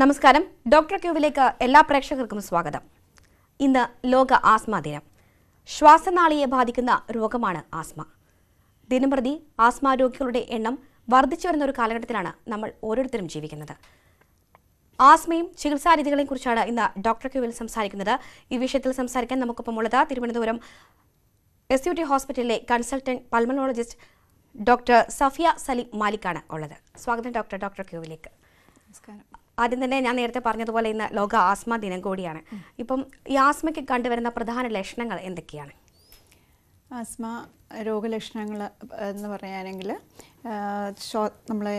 നമസ്കാരം ഡോക്ടർ ക്യൂവിലേക്ക് എല്ലാ പ്രേക്ഷകർക്കും സ്വാഗതം ഇന്ന് ലോക ആസ്മ ദിനം ശ്വാസനാളിയെ ബാധിക്കുന്ന രോഗമാണ് ആസ്മ ദിനംപ്രതി ആസ്മ രോഗികളുടെ എണ്ണം വർദ്ധിച്ചു വരുന്ന ഒരു കാലഘട്ടത്തിലാണ് നമ്മൾ ഓരോരുത്തരും ജീവിക്കുന്നത് ആസ്മയും ചികിത്സാ രീതികളെയും കുറിച്ചാണ് ഇന്ന് ഡോക്ടർ ക്യൂവിൽ സംസാരിക്കുന്നത് ഈ വിഷയത്തിൽ സംസാരിക്കാൻ നമുക്കൊപ്പം ഉള്ളത് തിരുവനന്തപുരം എസ് യു ടി ഹോസ്പിറ്റലിലെ consultant pulmonologist doctor Safiya Salim മാലിക്കാണ് ഉള്ളത് സ്വാഗതം ഡോക്ടർ ഡോക്ടർ ക്യൂവിലേക്ക് നമസ്കാരം ആദ്യം തന്നെ ഞാൻ നേരത്തെ പറഞ്ഞതുപോലെ ഇന്ന് ലോക ആസ്മ ദിനം കൂടിയാണ് ഇപ്പം ഈ ആസ്മയ്ക്ക് കണ്ടുവരുന്ന പ്രധാന ലക്ഷണങ്ങൾ എന്തൊക്കെയാണ് ആസ്മ രോഗലക്ഷണങ്ങൾ എന്ന് പറയുകയാണെങ്കിൽ നമ്മളെ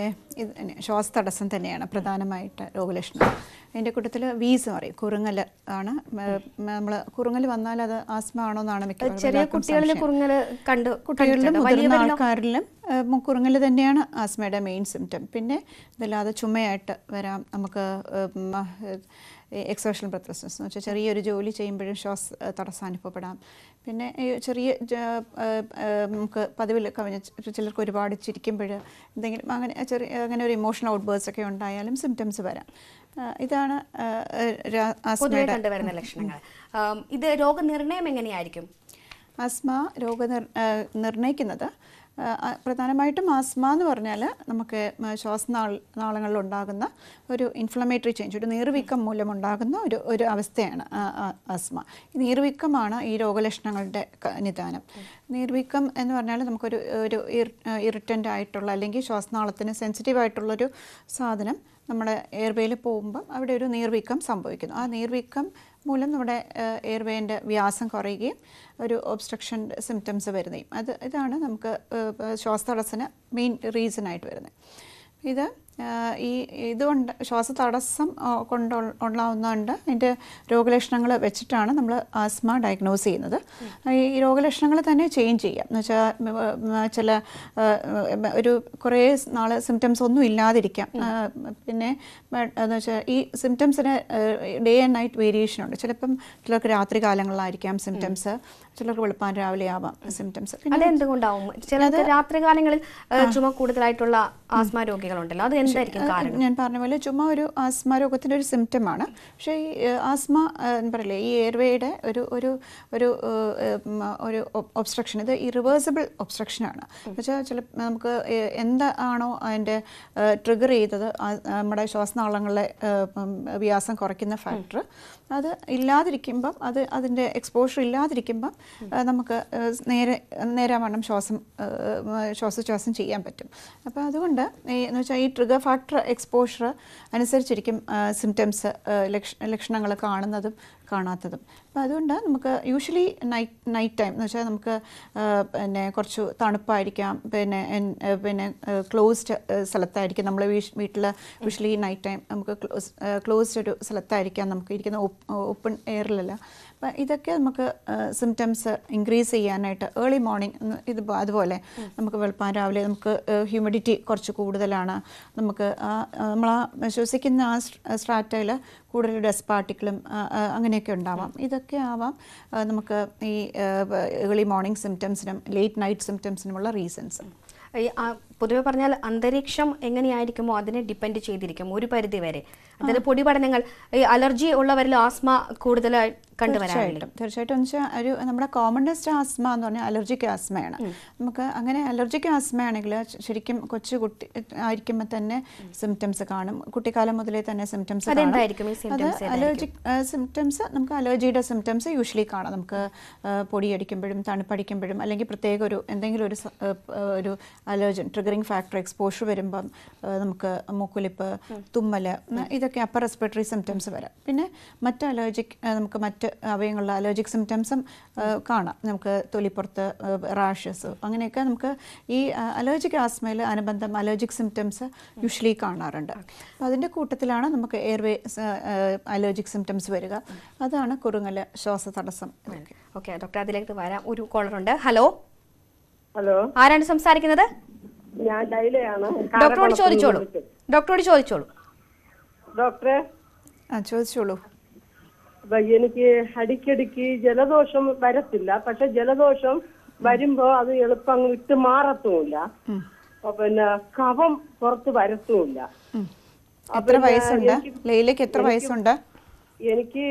ശ്വാസ തടസ്സം തന്നെയാണ് പ്രധാനമായിട്ട് രോഗലക്ഷണം അതിൻ്റെ കൂട്ടത്തിൽ വീസ് പറയും കുറുങ്ങൽ ആണ് നമ്മൾ കുറുങ്ങൽ വന്നാൽ അത് ആസ്മ ആണോ എന്നാണ് മിക്ക ചെറിയ കുട്ടികളിൽ കുറുങ്ങൽ കണ്ടു കുട്ടികളിലും മുതിർന്ന ആൾക്കാരിലും കുറുങ്ങൽ തന്നെയാണ് ആസ്മയുടെ മെയിൻ സിംറ്റം പിന്നെ ഇതല്ലാതെ ചുമയായിട്ട് വരാം നമുക്ക് എക്സോഷൻ ബ്രത്ത്ലെസ്നെസ് എന്ന് വെച്ചാൽ ചെറിയൊരു ജോലി ചെയ്യുമ്പോഴും ശ്വാസ തടസ്സം അനുഭവപ്പെടാം പിന്നെ ചെറിയ നമുക്ക് പതിവിൽ കവിഞ്ഞ ചിലർക്ക് ഒരുപാട് ചിരിക്കുമ്പോൾ എന്തെങ്കിലും അങ്ങനെ ചെറിയ അങ്ങനെ ഒരു ഇമോഷണൽ ഔട്ട് ബേഴ്സ് ഒക്കെ ഉണ്ടായാലും സിംറ്റംസ് വരാം ഇതാണ് വരുന്ന ലക്ഷണങ്ങൾ ഇത് രോഗനിർണയം എങ്ങനെയായിരിക്കും ആസ്മ രോഗ നിർണ്ണയിക്കുന്നത് പ്രധാനമായിട്ടും ആസ്മ എന്ന് പറഞ്ഞാൽ നമുക്ക് ശ്വാസനാൾ ഉണ്ടാകുന്ന ഒരു ഇൻഫ്ലമേറ്ററി ചേഞ്ച് ഒരു നീർവീക്കം മൂലമുണ്ടാകുന്ന ഒരു ഒരു അവസ്ഥയാണ് ആസ്മ ഈ നീർവീക്കമാണ് ഈ രോഗലക്ഷണങ്ങളുടെ നിദാനം നീർവീക്കം എന്ന് പറഞ്ഞാൽ നമുക്കൊരു ഒരു ഇറിറ്റൻ്റ് ആയിട്ടുള്ള അല്ലെങ്കിൽ ശ്വാസനാളത്തിന് സെൻസിറ്റീവ് ആയിട്ടുള്ളൊരു സാധനം നമ്മുടെ എയർവേയിൽ പോകുമ്പം അവിടെ ഒരു നീർവീക്കം സംഭവിക്കുന്നു ആ നീർവീക്കം മൂലം നമ്മുടെ എയർവേൻ്റെ വ്യാസം കുറയുകയും ഒരു ഒബ്സ്ട്രക്ഷൻ സിംറ്റംസ് വരുന്നതും അത് ഇതാണ് നമുക്ക് ശ്വാസതടസ്സിന് മെയിൻ റീസൺ ആയിട്ട് വരുന്നത് ഇത് ഈ ഇതുകൊണ്ട് ശ്വാസതടസ്സം കൊണ്ട് ഉണ്ടാവുന്നതുകൊണ്ട് അതിൻ്റെ രോഗലക്ഷണങ്ങൾ വെച്ചിട്ടാണ് നമ്മൾ ആസ്മ ഡയഗ്നോസ് ചെയ്യുന്നത് ഈ രോഗലക്ഷണങ്ങൾ തന്നെ ചേഞ്ച് ചെയ്യാം എന്ന് വെച്ചാൽ ചില ഒരു കുറേ നാൾ സിംറ്റംസ് ഒന്നും ഇല്ലാതിരിക്കാം പിന്നെ എന്ന് വെച്ചാൽ ഈ സിംറ്റംസിന് ഡേ ആൻഡ് നൈറ്റ് വേരിയേഷൻ ഉണ്ട് ചിലപ്പം ചിലർക്ക് രാത്രി കാലങ്ങളിലായിരിക്കാം സിംറ്റംസ് ചിലർക്ക് വെളുപ്പാൻ രാവിലെ ആവാം സിംറ്റംസ് അതെന്തുകൊണ്ടാവും ചിലത് രാത്രികാലങ്ങളിൽ ചുമ കൂടുതലായിട്ടുള്ള ആസ്മ രോഗികളുണ്ടല്ലോ അത് എന്തായിരിക്കും കാരണം ഞാൻ പറഞ്ഞ പോലെ ചുമ ഒരു ആസ്മ രോഗത്തിന്റെ ഒരു ആണ് പക്ഷേ ഈ ആസ്മ എന്ന് പറയില്ലേ ഈ എയർവേയുടെ ഒരു ഒരു ഒരു ഒരു ഒബ്സ്ട്രക്ഷൻ ഇത് ഇറിവേഴ്സിബിൾ ആണ് എന്നുവെച്ചാൽ ചില നമുക്ക് എന്താണോ അതിൻ്റെ ട്രിഗർ ചെയ്തത് നമ്മുടെ ശ്വാസനാളങ്ങളിലെ വ്യാസം കുറയ്ക്കുന്ന ഫാക്ടർ അത് ഇല്ലാതിരിക്കുമ്പം അത് അതിൻ്റെ എക്സ്പോഷർ ഇല്ലാതിരിക്കുമ്പം നമുക്ക് നേരെ നേരാവണ്ണം ശ്വാസം ശ്വാസോച്ഛ്വാസം ചെയ്യാൻ പറ്റും അപ്പോൾ അതുകൊണ്ട് എന്ന് വെച്ചാൽ ഈ ട്രിഗർ ഫാക്ടർ എക്സ്പോഷർ അനുസരിച്ചിരിക്കും സിംറ്റംസ് ലക്ഷണങ്ങൾ കാണുന്നതും കാണാത്തതും അപ്പോൾ അതുകൊണ്ട് നമുക്ക് യൂഷ്വലി നൈറ്റ് നൈറ്റ് ടൈം എന്ന് വെച്ചാൽ നമുക്ക് പിന്നെ കുറച്ച് തണുപ്പായിരിക്കാം പിന്നെ പിന്നെ ക്ലോസ്ഡ് സ്ഥലത്തായിരിക്കും വീ വീട്ടിൽ യൂഷ്വലി നൈറ്റ് ടൈം നമുക്ക് ക്ലോസ് ക്ലോസ്ഡ് ഒരു സ്ഥലത്തായിരിക്കാം നമുക്ക് ഇരിക്കുന്ന ഓപ്പൺ എയറിലല്ല അപ്പം ഇതൊക്കെ നമുക്ക് സിംറ്റംസ് ഇൻക്രീസ് ചെയ്യാനായിട്ട് ഏർലി മോർണിംഗ് ഇത് അതുപോലെ നമുക്ക് വെളുപ്പം രാവിലെ നമുക്ക് ഹ്യൂമിഡിറ്റി കുറച്ച് കൂടുതലാണ് നമുക്ക് നമ്മൾ ആ ശ്വസിക്കുന്ന ആ സ്ട്രാറ്റയിൽ കൂടുതൽ ഡസ്റ്റ് പാർട്ടിക്കിളും അങ്ങനെയൊക്കെ ഉണ്ടാവാം ഇതൊക്കെ ആവാം നമുക്ക് ഈ ഏർലി മോർണിംഗ് സിംറ്റംസിനും ലേറ്റ് നൈറ്റ് സിംറ്റംസിനുമുള്ള റീസൺസ് പൊതുവെ പറഞ്ഞാൽ അന്തരീക്ഷം എങ്ങനെയായിരിക്കുമോ അതിനെ ഡിപ്പെൻഡ് ചെയ്തിരിക്കും ഒരു പരിധി വരെ അതായത് പൊടി പഠനങ്ങൾ ഈ അലർജി ഉള്ളവരിൽ ആസ്മ കൂടുതലായി തീർച്ചയായിട്ടും തീർച്ചയായിട്ടും എന്ന് വെച്ചാൽ ഒരു നമ്മുടെ കോമണസ്റ്റ് ആസ്മ എന്ന് പറഞ്ഞാൽ അലർജിക്ക് ആസ്മയാണ് നമുക്ക് അങ്ങനെ അലർജിക്ക് ആസ്മയാണെങ്കിൽ ശരിക്കും കൊച്ചു കുട്ടി ആയിരിക്കുമ്പോൾ തന്നെ സിംറ്റംസ് കാണും കുട്ടിക്കാലം മുതലേ തന്നെ സിംറ്റംസ് അത് അലർജിക് സിംറ്റംസ് നമുക്ക് അലർജിയുടെ സിംറ്റംസ് യൂഷ്വലി കാണാം നമുക്ക് പൊടിയടിക്കുമ്പോഴും തണുപ്പടിക്കുമ്പോഴും അല്ലെങ്കിൽ പ്രത്യേക ഒരു എന്തെങ്കിലും ഒരു ഒരു allergen trigger triggering factor exposure വരുമ്പം നമുക്ക് മൂക്കുലിപ്പ് തുമ്മൽ ഇതൊക്കെ അപ്പർ റെസ്പിറേറ്ററി സിംറ്റംസ് വരാം പിന്നെ മറ്റ് അലർജിക് നമുക്ക് മറ്റ് അവയങ്ങളുള്ള അലർജിക് സിംറ്റംസും കാണാം നമുക്ക് തൊലിപ്പുറത്ത് റാഷസ് അങ്ങനെയൊക്കെ നമുക്ക് ഈ അലർജിക് ആസ്മയിൽ അനുബന്ധം അലർജിക് സിംറ്റംസ് യൂഷ്വലി കാണാറുണ്ട് അതിൻ്റെ കൂട്ടത്തിലാണ് നമുക്ക് എയർവേ അലർജിക് സിംറ്റംസ് വരിക അതാണ് ശ്വാസ തടസ്സം ഓക്കെ ഡോക്ടർ അതിലേക്ക് വരാം ഒരു കോളറുണ്ട് ഹലോ ഹലോ ആരാണ് സംസാരിക്കുന്നത് ഞാൻ ഡൈലയാണ് ഡോക്ടറോട് ചോദിച്ചോളൂ ഡോക്ടറോട് ചോദിച്ചോളൂ ഡോക്ടറെ ആ ചോദിച്ചോളൂ എനിക്ക് അടിക്കടിക്ക് ജലദോഷം വരത്തില്ല പക്ഷെ ജലദോഷം വരുമ്പോ അത് എളുപ്പം വിട്ടു വിട്ട് മാറത്തുമില്ല പിന്നെ കവം പുറത്ത് വരത്തുമില്ല എത്ര വയസ്സുണ്ട് ലൈലയ്ക്ക് എത്ര വയസ്സുണ്ട് എനിക്ക്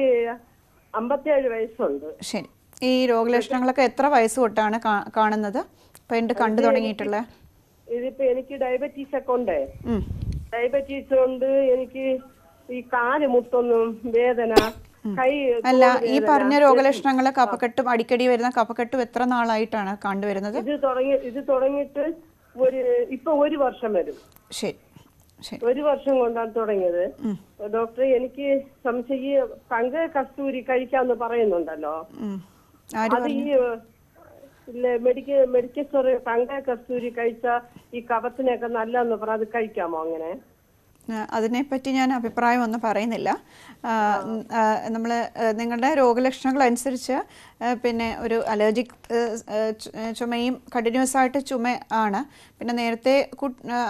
അമ്പത്തിയേഴ് വയസ്സുണ്ട് ശരി ഈ രോഗലക്ഷണങ്ങളൊക്കെ എത്ര വയസ്സ് തൊട്ടാണ് കാണുന്നത് ഇപ്പൊ എന്ത് കണ്ടു തുടങ്ങിയിട്ടുള്ളത് ഇതിപ്പോ എനിക്ക് ഡയബറ്റീസ് ഒക്കെ ഉണ്ട് ഡയബറ്റീസ് കൊണ്ട് എനിക്ക് ഈ കാല് മുട്ടൊന്നും വേദന കൈ അല്ല ഈ പറഞ്ഞ രോഗലക്ഷണങ്ങൾ കപ്പക്കെട്ടും അടിക്കടി വരുന്ന കപ്പക്കെട്ടും എത്ര നാളായിട്ടാണ് കണ്ടുവരുന്നത് ഇത് തുടങ്ങി ഇത് തുടങ്ങിയിട്ട് ഒരു ഇപ്പൊ ഒരു വർഷം വരും ശരി ഒരു വർഷം കൊണ്ടാണ് തുടങ്ങിയത് ഡോക്ടർ എനിക്ക് സംശയ പങ്ക് കസ്തൂരി കഴിക്കാന്ന് പറയുന്നുണ്ടല്ലോ അത് ഈ മെഡിക്കൽ മെഡിക്കൽ സ്റ്റോറിൽ തങ്ക കസ്തൂരി കഴിച്ച ഈ കവത്തിനൊക്കെ നല്ലതെന്ന് പറഞ്ഞാൽ അത് കഴിക്കാമോ അങ്ങനെ അതിനെപ്പറ്റി ഞാൻ അഭിപ്രായം ഒന്നും പറയുന്നില്ല നമ്മൾ നിങ്ങളുടെ രോഗലക്ഷണങ്ങൾ അനുസരിച്ച് പിന്നെ ഒരു അലർജിക് ചുമയും കണ്ടിന്യൂസ് ആയിട്ട് ചുമ ആണ് പിന്നെ നേരത്തെ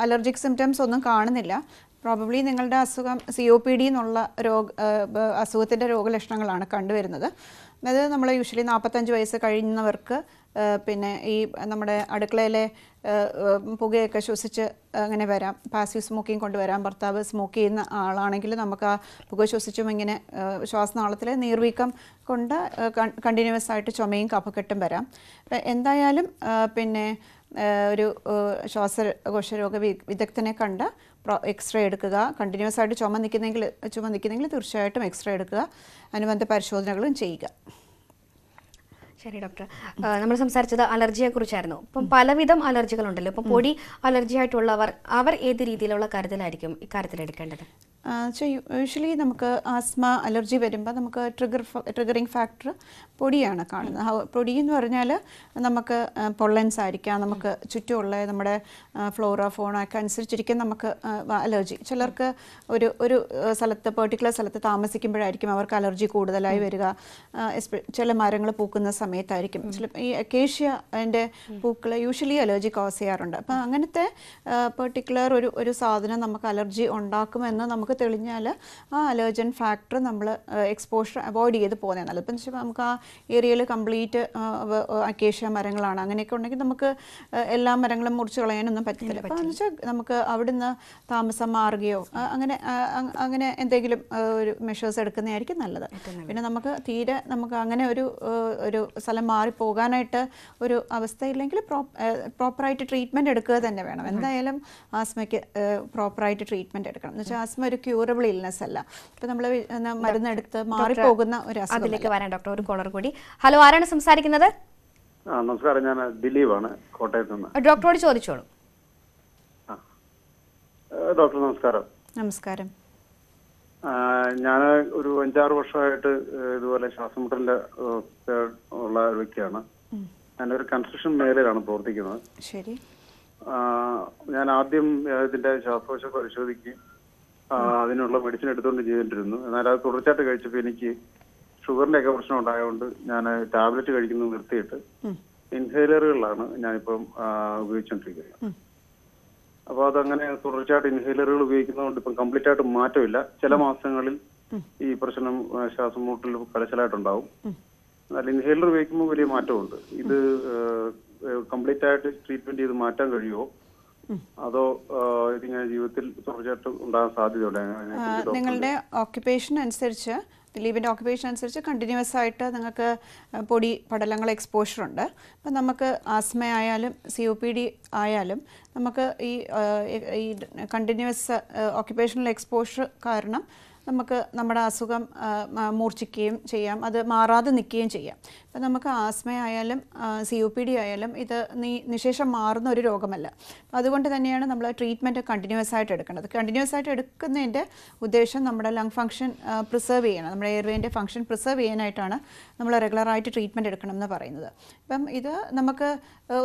അലർജിക് സിംറ്റംസ് ഒന്നും കാണുന്നില്ല പ്രോബബ്ലി നിങ്ങളുടെ അസുഖം സി ഒ പി ഡി എന്നുള്ള രോഗ അസുഖത്തിൻ്റെ രോഗലക്ഷണങ്ങളാണ് കണ്ടുവരുന്നത് അത് നമ്മൾ യൂഷ്വലി നാൽപ്പത്തഞ്ച് വയസ്സ് കഴിയുന്നവർക്ക് പിന്നെ ഈ നമ്മുടെ അടുക്കളയിലെ പുകയൊക്കെ ശ്വസിച്ച് അങ്ങനെ വരാം പാസീവ് സ്മോക്കിംഗ് കൊണ്ടുവരാം ഭർത്താവ് സ്മോക്ക് ചെയ്യുന്ന ആളാണെങ്കിൽ നമുക്ക് ആ പുക ശ്വസിച്ചും ഇങ്ങനെ ശ്വാസനാളത്തിലെ നീർവീക്കം കൊണ്ട് കണ്ടിന്യൂസ് ആയിട്ട് ചുമയും കഫക്കെട്ടും വരാം എന്തായാലും പിന്നെ ഒരു ശ്വാസകോശ രോഗ വിദഗ്ധനെ കണ്ട് എക്സ്റേ എടുക്കുക കണ്ടിന്യൂസ് ആയിട്ട് ചുമ നിൽക്കുന്നെങ്കിൽ ചുമ നിൽക്കുന്നെങ്കിൽ തീർച്ചയായിട്ടും എക്സ്റേ എടുക്കുക അനുബന്ധ പരിശോധനകളും ചെയ്യുക ശരി ഡോക്ടർ നമ്മൾ സംസാരിച്ചത് അലർജിയെ കുറിച്ചായിരുന്നു ഇപ്പം പലവിധം അലർജികളുണ്ടല്ലോ ഇപ്പം പൊടി അലർജി ആയിട്ടുള്ളവർ അവർ ഏത് രീതിയിലുള്ള കരുതലായിരിക്കും ഇക്കാര്യത്തിൽ എടുക്കേണ്ടത് സോ യൂഷ്വലി നമുക്ക് ആസ്മ അലർജി വരുമ്പോൾ നമുക്ക് ട്രിഗർ ട്രിഗറിങ് ഫാക്ടർ പൊടിയാണ് കാണുന്നത് പൊടി എന്ന് പറഞ്ഞാൽ നമുക്ക് പൊള്ളൻസ് ആയിരിക്കാം നമുക്ക് ചുറ്റുമുള്ള നമ്മുടെ ഫ്ലോറ ഫോണൊക്കെ അനുസരിച്ചിരിക്കും നമുക്ക് അലർജി ചിലർക്ക് ഒരു ഒരു സ്ഥലത്ത് പെർട്ടിക്കുലർ സ്ഥലത്ത് താമസിക്കുമ്പോഴായിരിക്കും അവർക്ക് അലർജി കൂടുതലായി വരിക ചില മരങ്ങൾ പൂക്കുന്ന സമയത്തായിരിക്കും ചില ഈ അതിൻ്റെ പൂക്കൾ യൂഷ്വലി അലർജി കോസ് ചെയ്യാറുണ്ട് അപ്പം അങ്ങനത്തെ പെർട്ടിക്കുലർ ഒരു ഒരു സാധനം നമുക്ക് അലർജി ഉണ്ടാക്കുമെന്ന് നമുക്ക് നമുക്ക് തെളിഞ്ഞാൽ ആ അലർജൻ ഫാക്ടർ നമ്മൾ എക്സ്പോഷർ അവോയ്ഡ് ചെയ്ത് പോകുന്നത് നല്ലത് ഇപ്പം വെച്ചാൽ നമുക്ക് ആ ഏരിയയിൽ കംപ്ലീറ്റ് അക്കേഷ്യ മരങ്ങളാണ് അങ്ങനെയൊക്കെ ഉണ്ടെങ്കിൽ നമുക്ക് എല്ലാ മരങ്ങളും മുറിച്ച് കളയാനൊന്നും പറ്റത്തില്ല അപ്പോൾ എന്ന് വെച്ചാൽ നമുക്ക് അവിടുന്ന് താമസം മാറുകയോ അങ്ങനെ അങ്ങനെ എന്തെങ്കിലും ഒരു മെഷേഴ്സ് എടുക്കുന്നതായിരിക്കും നല്ലത് പിന്നെ നമുക്ക് തീരെ നമുക്ക് അങ്ങനെ ഒരു ഒരു സ്ഥലം മാറി പോകാനായിട്ട് ഒരു അവസ്ഥയില്ലെങ്കിൽ പ്രോപ്പറായിട്ട് ട്രീറ്റ്മെൻറ്റ് എടുക്കുക തന്നെ വേണം എന്തായാലും ആസ്മയ്ക്ക് പ്രോപ്പറായിട്ട് ട്രീറ്റ്മെൻറ്റ് എടുക്കണം എന്ന് വെച്ചാൽ ആസ്മ ഒരു ഒരു ക്യൂറബിൾ ഇൽനെസ് അല്ല ഇപ്പം നമ്മൾ മരുന്നെടുത്ത് മാറിപ്പോകുന്ന ഒരു അതിലേക്ക് വരാൻ ഡോക്ടർ ഒരു കോളർ കൂടി ഹലോ ആരാണ് സംസാരിക്കുന്നത് നമസ്കാരം ഞാൻ ആണ് കോട്ടയത്ത് നിന്ന് ഡോക്ടറോട് ചോദിച്ചോളൂ ഡോക്ടർ നമസ്കാരം നമസ്കാരം ഞാൻ ഒരു അഞ്ചാറ് വർഷമായിട്ട് ഇതുപോലെ ശ്വാസമുട്ടലിന്റെ ഉള്ള ഒരു വ്യക്തിയാണ് ഒരു കൺസ്ട്രക്ഷൻ മേഖലയിലാണ് പ്രവർത്തിക്കുന്നത് ശരി ഞാൻ ആദ്യം ഇതിന്റെ ശ്വാസകോശം പരിശോധിക്കുകയും അതിനുള്ള മെഡിസിൻ എടുത്തുകൊണ്ട് ചെയ്തിട്ടിരുന്നു എന്നാൽ അത് തുടർച്ചയായിട്ട് കഴിച്ചപ്പോൾ എനിക്ക് ഷുഗറിന്റെ ഒക്കെ പ്രശ്നം ഉണ്ടായതുകൊണ്ട് ഞാൻ ടാബ്ലറ്റ് കഴിക്കുന്നത് നിർത്തിയിട്ട് ഇൻഹേലറുകളിലാണ് ഞാനിപ്പം ഉപയോഗിച്ചുകൊണ്ടിരിക്കുന്നത് അപ്പോൾ അതങ്ങനെ തുടർച്ചയായിട്ട് ഇൻഹേലറുകൾ ഉപയോഗിക്കുന്നതുകൊണ്ട് ഇപ്പം കംപ്ലീറ്റ് ആയിട്ട് മാറ്റമില്ല ചില മാസങ്ങളിൽ ഈ പ്രശ്നം ശ്വാസം മുട്ടിൽ കലശലായിട്ടുണ്ടാവും എന്നാൽ ഇൻഹേലർ ഉപയോഗിക്കുമ്പോൾ വലിയ മാറ്റമുണ്ട് ഇത് കംപ്ലീറ്റ് ആയിട്ട് ട്രീറ്റ്മെന്റ് ചെയ്ത് മാറ്റാൻ കഴിയുമോ അതോ ഇതിങ്ങനെ ജീവിതത്തിൽ തുടർച്ചയായിട്ട് ഉണ്ടാകാൻ സാധ്യതയുണ്ട് നിങ്ങളുടെ ഓക്യുപേഷൻ അനുസരിച്ച് ദിലീപിന്റെ ഓക്യുപേഷൻ അനുസരിച്ച് കണ്ടിന്യൂസ് ആയിട്ട് നിങ്ങൾക്ക് പൊടി പടലങ്ങൾ എക്സ്പോഷർ ഉണ്ട് അപ്പം നമുക്ക് ആസ്മ ആയാലും സി ഒ പി ഡി ആയാലും നമുക്ക് ഈ ഈ കണ്ടിന്യൂസ് ഓക്യുപേഷണൽ എക്സ്പോഷർ കാരണം നമുക്ക് നമ്മുടെ അസുഖം മൂർച്ഛിക്കുകയും ചെയ്യാം അത് മാറാതെ നിൽക്കുകയും ചെയ്യാം ഇപ്പം നമുക്ക് ആസ്മയായാലും സി യു പി ഡി ആയാലും ഇത് നീ നിശേഷം മാറുന്ന ഒരു രോഗമല്ല അതുകൊണ്ട് തന്നെയാണ് നമ്മൾ ട്രീറ്റ്മെൻറ്റ് കണ്ടിന്യൂസ് ആയിട്ട് എടുക്കുന്നത് കണ്ടിന്യൂസ് ആയിട്ട് എടുക്കുന്നതിൻ്റെ ഉദ്ദേശം നമ്മുടെ ലങ് ഫംഗ്ഷൻ പ്രിസർവ് ചെയ്യണം നമ്മുടെ എയർവേൻ്റെ ഫംഗ്ഷൻ പ്രിസർവ് ചെയ്യാനായിട്ടാണ് നമ്മൾ റെഗുലറായിട്ട് ട്രീറ്റ്മെൻറ്റ് എടുക്കണം എന്ന് പറയുന്നത് അപ്പം ഇത് നമുക്ക്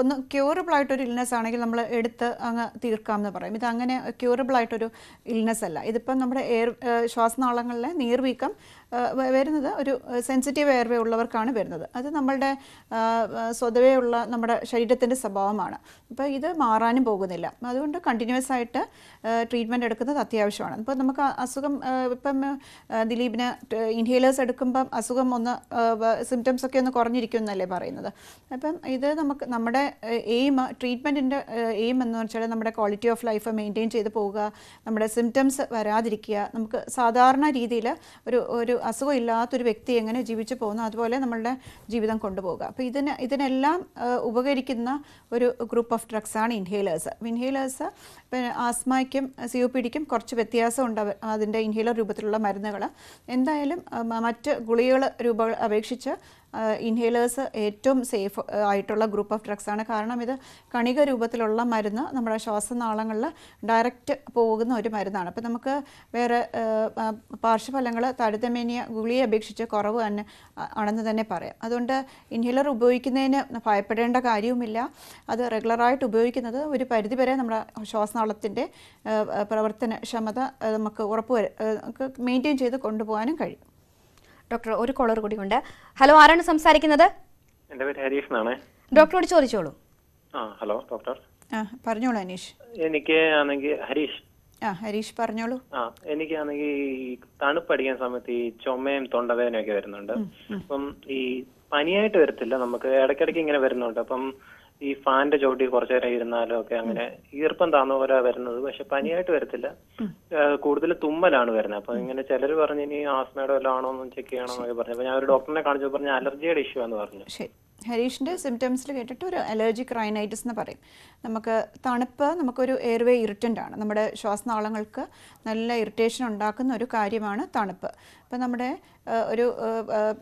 ഒന്ന് ക്യൂറബിൾ ആയിട്ടൊരു ഇൽനെസ് ആണെങ്കിൽ നമ്മൾ എടുത്ത് അങ്ങ് തീർക്കാം എന്ന് പറയും ഇത് അങ്ങനെ ക്യൂറബിൾ ആയിട്ടൊരു ഇൽനെസ് അല്ല ഇതിപ്പം നമ്മുടെ എയർ ശ്വാസനാളങ്ങളിലെ നീർവീക്കം വരുന്നത് ഒരു സെൻസിറ്റീവ് എയർവേ ഉള്ളവർക്കാണ് വരുന്നത് അത് നമ്മളുടെ ഉള്ള നമ്മുടെ ശരീരത്തിൻ്റെ സ്വഭാവമാണ് അപ്പോൾ ഇത് മാറാനും പോകുന്നില്ല അതുകൊണ്ട് കണ്ടിന്യൂസ് ആയിട്ട് ട്രീറ്റ്മെൻറ്റ് എടുക്കുന്നത് അത്യാവശ്യമാണ് അപ്പോൾ നമുക്ക് അസുഖം ഇപ്പം ദിലീപിന് ഇൻഹേലേഴ്സ് എടുക്കുമ്പം അസുഖം ഒന്ന് സിംറ്റംസ് ഒക്കെ ഒന്ന് കുറഞ്ഞിരിക്കും എന്നല്ലേ പറയുന്നത് അപ്പം ഇത് നമുക്ക് നമ്മുടെ എയിം ട്രീറ്റ്മെൻറ്റിൻ്റെ എയിം എന്ന് വെച്ചാൽ നമ്മുടെ ക്വാളിറ്റി ഓഫ് ലൈഫ് മെയിൻറ്റെയിൻ ചെയ്ത് പോവുക നമ്മുടെ സിംറ്റംസ് വരാതിരിക്കുക നമുക്ക് സാധാരണ രീതിയിൽ ഒരു ഒരു അസുഖം ഇല്ലാത്തൊരു വ്യക്തി എങ്ങനെ ജീവിച്ചു പോകുന്നു അതുപോലെ നമ്മളുടെ ജീവിതം കൊണ്ടുപോകുക അപ്പോൾ ഇതിന് ഇതിനെല്ലാം ഉപകരിക്കുന്ന ഒരു ഗ്രൂപ്പ് ഓഫ് ഡ്രഗ്സാണ് ഇൻഹേലേഴ്സ് ഇൻഹേലേഴ്സ് പിന്നെ ആസ്മയ്ക്കും സി ഒ പി ഡിക്കും കുറച്ച് വ്യത്യാസമുണ്ട് അതിൻ്റെ ഇൻഹേലർ രൂപത്തിലുള്ള മരുന്നുകൾ എന്തായാലും മറ്റ് ഗുളികകൾ രൂപ അപേക്ഷിച്ച് ഇൻഹേലേഴ്സ് ഏറ്റവും സേഫ് ആയിട്ടുള്ള ഗ്രൂപ്പ് ഓഫ് ഡ്രഗ്സാണ് കാരണം ഇത് കണിക രൂപത്തിലുള്ള മരുന്ന് നമ്മുടെ ശ്വാസനാളങ്ങളിൽ ഡയറക്റ്റ് പോകുന്ന ഒരു മരുന്നാണ് അപ്പോൾ നമുക്ക് വേറെ പാർശ്വഫലങ്ങൾ താരതമ്യേന ഗുളിയെ അപേക്ഷിച്ച് കുറവ് തന്നെ ആണെന്ന് തന്നെ പറയാം അതുകൊണ്ട് ഇൻഹേലർ ഉപയോഗിക്കുന്നതിന് ഭയപ്പെടേണ്ട കാര്യവുമില്ല അത് റെഗുലറായിട്ട് ഉപയോഗിക്കുന്നത് ഒരു പരിധിവരെ നമ്മുടെ ശ്വാസനാളത്തിൻ്റെ പ്രവർത്തനക്ഷമത നമുക്ക് ഉറപ്പ് നമുക്ക് മെയിൻറ്റെയിൻ ചെയ്ത് കൊണ്ടുപോകാനും കഴിയും ഡോക്ടർ ഒരു കോളർ കൂടി ഉണ്ട് ഹലോ ആരാണ് സംസാരിക്കുന്നത് എന്റെ പേര് ഹരീഷ് എന്നാണ് ഡോക്ടറോട് ചോദിച്ചോളൂ ആ ഹലോ ഡോക്ടർ ആ പറഞ്ഞോളൂ അനീഷ് എനിക്ക് ആണെങ്കിൽ ഹരീഷ് ആ ഹരീഷ് പറഞ്ഞോളൂ ആ എനിക്കാണെങ്കിൽ ഈ തണുപ്പടിക്കുന്ന സമയത്ത് ഈ ചുമയും തൊണ്ടവേദനയൊക്കെ വരുന്നുണ്ട് അപ്പം ഈ പനിയായിട്ട് വരത്തില്ല നമുക്ക് ഇടയ്ക്കിടയ്ക്ക് ഇങ്ങനെ വരുന്നുണ്ട് അപ്പം ഈ ഫാന്റെ ചോട്ടി കുറച്ചു നേരം ഇരുന്നാലും ഒക്കെ അങ്ങനെ ഈർപ്പം താന്ന പോലെ വരുന്നത് പക്ഷെ പനിയായിട്ട് വരത്തില്ല കൂടുതൽ തുമ്മലാണ് വരുന്നത് അപ്പൊ ഇങ്ങനെ ചിലർ പറഞ്ഞു ഇനി ആസ്മയുടെ വല്ലതാണോ എന്ന് ചെക്ക് ചെയ്യണം എന്നൊക്കെ പറഞ്ഞു അപ്പൊ ഞാൻ ഒരു ഡോക്ടറിനെ കാണിച്ചു പറഞ്ഞു അലർജിയുടെ ഇഷ്യൂ ആണെന്ന് പറഞ്ഞു ഹരീഷിൻ്റെ സിംറ്റംസിൽ കേട്ടിട്ട് ഒരു അലർജിക് റൈനൈറ്റിസ് എന്ന് പറയും നമുക്ക് തണുപ്പ് നമുക്കൊരു എയർവേ ഇറിറ്റൻ്റ് ആണ് നമ്മുടെ ശ്വാസനാളങ്ങൾക്ക് നല്ല ഇറിറ്റേഷൻ ഉണ്ടാക്കുന്ന ഒരു കാര്യമാണ് തണുപ്പ് അപ്പോൾ നമ്മുടെ ഒരു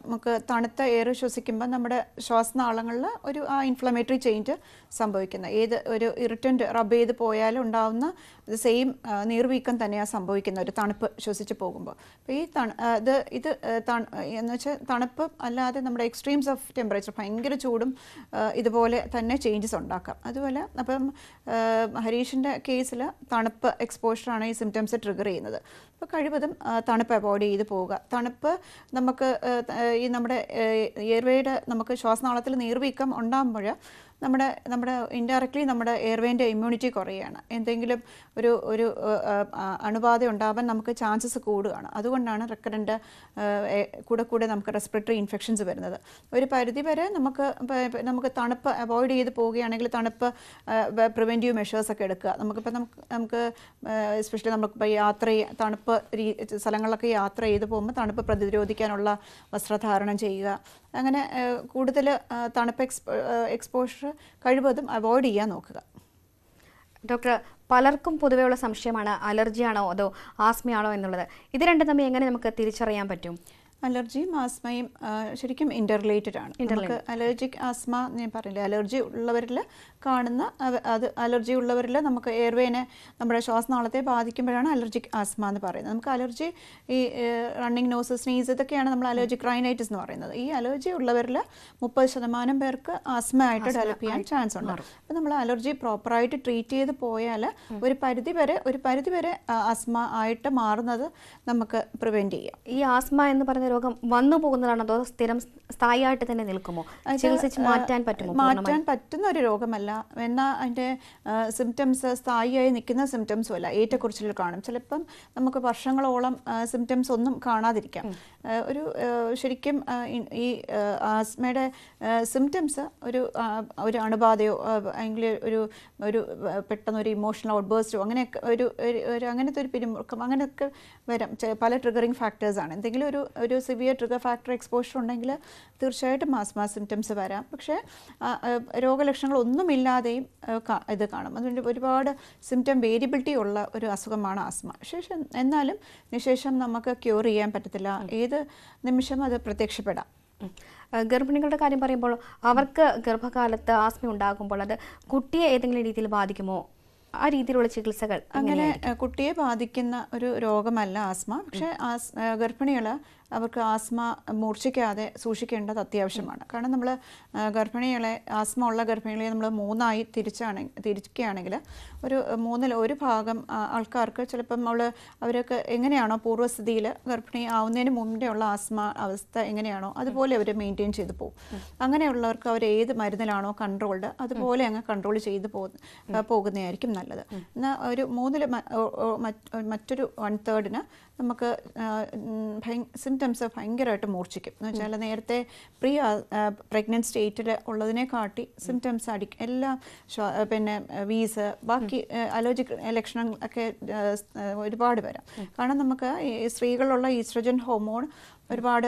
നമുക്ക് തണുത്ത എയർ ശ്വസിക്കുമ്പോൾ നമ്മുടെ ശ്വാസനാളങ്ങളിൽ ഒരു ആ ഇൻഫ്ലമേറ്ററി ചേഞ്ച് സംഭവിക്കുന്നത് ഏത് ഒരു ഇറിറ്റൻ്റ് റബ്ബ് ചെയ്ത് പോയാലും ഉണ്ടാവുന്ന സെയിം നീർവീക്കം തന്നെയാണ് സംഭവിക്കുന്നത് ഒരു തണുപ്പ് ശ്വസിച്ച് പോകുമ്പോൾ അപ്പോൾ ഈ തണു ഇത് ഇത് എന്ന് വെച്ചാൽ തണുപ്പ് അല്ലാതെ നമ്മുടെ എക്സ്ട്രീംസ് ഓഫ് ടെമ്പറേച്ചർ ഭയങ്കര ഭയങ്കര ചൂടും ഇതുപോലെ തന്നെ ചേഞ്ചസ് ഉണ്ടാക്കാം അതുപോലെ അപ്പം ഹരീഷിൻ്റെ കേസിൽ തണുപ്പ് എക്സ്പോഷറാണ് ഈ സിംറ്റംസ് ട്രിഗർ ചെയ്യുന്നത് അപ്പോൾ കഴിവതും തണുപ്പ് അവോയ്ഡ് ചെയ്ത് പോവുക തണുപ്പ് നമുക്ക് ഈ നമ്മുടെ എയർവേയുടെ നമുക്ക് ശ്വാസനാളത്തിൽ നീർവീക്കം ഉണ്ടാകുമ്പോൾ നമ്മുടെ നമ്മുടെ ഇൻഡയറക്റ്റ്ലി നമ്മുടെ എയർവേൻ്റെ ഇമ്മ്യൂണിറ്റി കുറയുകയാണ് എന്തെങ്കിലും ഒരു ഒരു അണുബാധ ഉണ്ടാവാൻ നമുക്ക് ചാൻസസ് കൂടുകയാണ് അതുകൊണ്ടാണ് റെക്കറൻ്റ് കൂടെ കൂടെ നമുക്ക് റെസ്പിറേറ്ററി ഇൻഫെക്ഷൻസ് വരുന്നത് ഒരു പരിധി വരെ നമുക്ക് നമുക്ക് തണുപ്പ് അവോയ്ഡ് ചെയ്ത് പോവുകയാണെങ്കിൽ തണുപ്പ് പ്രിവെൻറ്റീവ് മെഷേഴ്സൊക്കെ എടുക്കുക നമുക്കിപ്പോൾ നമുക്ക് നമുക്ക് എസ്പെഷ്യലി നമുക്കിപ്പോൾ യാത്ര തണുപ്പ് സ്ഥലങ്ങളിലൊക്കെ യാത്ര ചെയ്ത് പോകുമ്പോൾ തണുപ്പ് പ്രതിരോധിക്കാനുള്ള വസ്ത്രധാരണം ചെയ്യുക അങ്ങനെ കൂടുതൽ തണുപ്പ് എക്സ്പോ എക്സ്പോഷർ കഴിവതും അവോയ്ഡ് ചെയ്യാൻ നോക്കുക ഡോക്ടർ പലർക്കും പൊതുവെയുള്ള സംശയമാണ് അലർജിയാണോ അതോ ആസ്മയാണോ എന്നുള്ളത് ഇത് രണ്ടും തമ്മിൽ എങ്ങനെ നമുക്ക് തിരിച്ചറിയാൻ പറ്റും അലർജിയും ആസ്മയും ശരിക്കും ഇന്റർലേറ്റഡ് ആണ് നമുക്ക് അലർജിക് ആസ്മ ഞാൻ പറഞ്ഞില്ലേ അലർജി ഉള്ളവരിൽ കാണുന്ന അത് അലർജി ഉള്ളവരിൽ നമുക്ക് എയർവേനെ നമ്മുടെ ശ്വാസനാളത്തെ ബാധിക്കുമ്പോഴാണ് അലർജിക് ആസ്മ എന്ന് പറയുന്നത് നമുക്ക് അലർജി ഈ റണ്ണിങ് നോസ് സ്നീസ് ഇതൊക്കെയാണ് നമ്മൾ അലർജിക് ക്രൈനൈറ്റിസ് എന്ന് പറയുന്നത് ഈ അലർജി ഉള്ളവരിൽ മുപ്പത് ശതമാനം പേർക്ക് ആസ്മ ആയിട്ട് ഡെവലപ്പ് ചെയ്യാൻ ചാൻസ് ഉണ്ട് അപ്പം നമ്മൾ അലർജി പ്രോപ്പറായിട്ട് ട്രീറ്റ് ചെയ്ത് പോയാൽ ഒരു പരിധി വരെ ഒരു പരിധി വരെ ആസ്മ ആയിട്ട് മാറുന്നത് നമുക്ക് പ്രിവെൻറ്റ് ചെയ്യാം ഈ ആസ്മ എന്ന് പറഞ്ഞ രോഗം വന്നു പോകുന്നതാണോ അതോ സ്ഥിരം സ്ഥായിട്ട് തന്നെ നിൽക്കുമോ ചികിത്സിച്ച് മാറ്റാൻ പറ്റുമോ മാറ്റാൻ പറ്റുന്ന ഒരു രോഗമല്ല എന്നാൽ അതിൻ്റെ സിംറ്റംസ് സ്ഥായിയായി നിൽക്കുന്ന സിംറ്റംസും അല്ല ഏറ്റക്കുറിച്ചിൽ കാണും ചിലപ്പം നമുക്ക് വർഷങ്ങളോളം സിംറ്റംസ് ഒന്നും കാണാതിരിക്കാം ഒരു ശരിക്കും ഈ ആസ്മയുടെ സിംറ്റംസ് ഒരു ഒരു അണുബാധയോ അല്ലെങ്കിൽ ഒരു ഒരു പെട്ടെന്ന് ഒരു ഇമോഷണൽ ഔട്ട് ബേസ്റ്റോ അങ്ങനെയൊക്കെ ഒരു ഒരു അങ്ങനത്തെ ഒരു പിരിമുറുക്കം അങ്ങനെയൊക്കെ വരാം പല ട്രിഗറിങ് ഫാക്ടേഴ്സാണ് എന്തെങ്കിലും ഒരു ഒരു സിവിയർ ട്രിഗർ ഫാക്ടർ എക്സ്പോഷർ ഉണ്ടെങ്കിൽ തീർച്ചയായിട്ടും ആസ്മ സിംറ്റംസ് വരാം പക്ഷേ രോഗലക്ഷണങ്ങളൊന്നുമില്ലാതെയും ഇത് കാണും അതുകൊണ്ട് ഒരുപാട് സിംറ്റം വേരിയബിലിറ്റി ഉള്ള ഒരു അസുഖമാണ് ആസ്മ ശേഷം എന്നാലും നിശേഷം നമുക്ക് ക്യൂർ ചെയ്യാൻ പറ്റത്തില്ല ഏത് ഏത് നിമിഷം അത് പ്രത്യക്ഷപ്പെടാം ഗർഭിണികളുടെ കാര്യം പറയുമ്പോൾ അവർക്ക് ഗർഭകാലത്ത് ആസ്മ ഉണ്ടാകുമ്പോൾ അത് കുട്ടിയെ ഏതെങ്കിലും രീതിയിൽ ബാധിക്കുമോ ആ രീതിയിലുള്ള ചികിത്സകൾ അങ്ങനെ കുട്ടിയെ ബാധിക്കുന്ന ഒരു രോഗമല്ല ആസ്മ പക്ഷേ ഗർഭിണികൾ അവർക്ക് ആസ്മ മൂർച്ഛിക്കാതെ സൂക്ഷിക്കേണ്ടത് അത്യാവശ്യമാണ് കാരണം നമ്മൾ ഗർഭിണികളെ ആസ്മ ഉള്ള ഗർഭിണികളെ നമ്മൾ മൂന്നായി തിരിച്ചാണ് തിരിക്കുകയാണെങ്കിൽ ഒരു മൂന്നിൽ ഒരു ഭാഗം ആൾക്കാർക്ക് ചിലപ്പം അവൾ അവരൊക്കെ എങ്ങനെയാണോ പൂർവ്വസ്ഥിതിയിൽ ഗർഭിണി ആവുന്നതിന് മുമ്പേ ഉള്ള ആസ്മ അവസ്ഥ എങ്ങനെയാണോ അതുപോലെ അവർ മെയിൻറ്റെയിൻ ചെയ്തു പോകും അങ്ങനെയുള്ളവർക്ക് അവർ ഏത് മരുന്നിലാണോ കൺട്രോൾഡ് അതുപോലെ അങ്ങ് കൺട്രോൾ ചെയ്ത് പോകുന്നതായിരിക്കും നല്ലത് എന്നാൽ ഒരു മൂന്നിൽ മറ്റൊരു വൺ തേർഡിന് നമുക്ക് ഭയ സിംറ്റംസ് ഭയങ്കരമായിട്ട് മൂർച്ഛിക്കും എന്ന് വെച്ചാൽ നേരത്തെ പ്രീ പ്രഗ്നൻറ്റ് സ്റ്റേറ്റിൽ ഉള്ളതിനെ കാട്ടി സിംറ്റംസ് അടിക്കും എല്ലാ പിന്നെ വീസ് ബാക്കി അലോജിക് ലക്ഷണം ഒക്കെ ഒരുപാട് വരാം കാരണം നമുക്ക് സ്ത്രീകളുള്ള ഈസ്ട്രജൻ ഹോർമോൺ ഒരുപാട്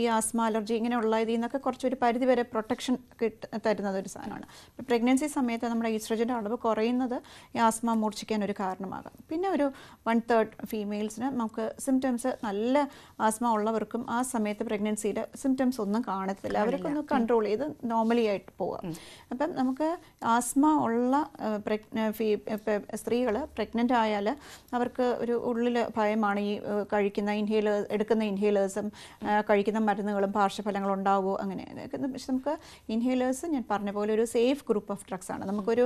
ഈ ആസ്മ അലർജി ഇങ്ങനെയുള്ള ഇതിൽ നിന്നൊക്കെ കുറച്ചൊരു പരിധി വരെ പ്രൊട്ടക്ഷൻ കിട്ട തരുന്നത് ഒരു സാധനമാണ് ഇപ്പോൾ പ്രഗ്നൻസി സമയത്ത് നമ്മുടെ ഈസ്ട്രജൻ്റെ അളവ് കുറയുന്നത് ഈ ആസ്മ മൂർച്ഛിക്കാൻ ഒരു കാരണമാകാം പിന്നെ ഒരു വൺ തേർഡ് ഫീമെയിൽസിന് നമുക്ക് സിംറ്റംസ് നല്ല ആസ്മ ഉള്ളവർക്കും ആ സമയത്ത് പ്രഗ്നൻസിയിൽ സിംറ്റംസ് ഒന്നും കാണത്തില്ല അവർക്ക് ഒന്ന് കൺട്രോൾ ചെയ്ത് നോർമലി ആയിട്ട് പോവാം അപ്പം നമുക്ക് ആസ്മ ഉള്ള സ്ത്രീകൾ പ്രഗ്നൻ്റ് ആയാൽ അവർക്ക് ഒരു ഉള്ളിൽ ഭയമാണ് ഈ കഴിക്കുന്ന ഇൻഹേലേഴ്സ് എടുക്കുന്ന ഇൻഹേലേഴ്സ് ദിവസം കഴിക്കുന്ന മരുന്നുകളും പാർശ്വഫലങ്ങളും ഉണ്ടാകുമോ അങ്ങനെ പക്ഷെ നമുക്ക് ഇൻഹേലേഴ്സ് ഞാൻ പറഞ്ഞ പോലെ ഒരു സേഫ് ഗ്രൂപ്പ് ഓഫ് ഡ്രഗ്സ് ആണ് നമുക്കൊരു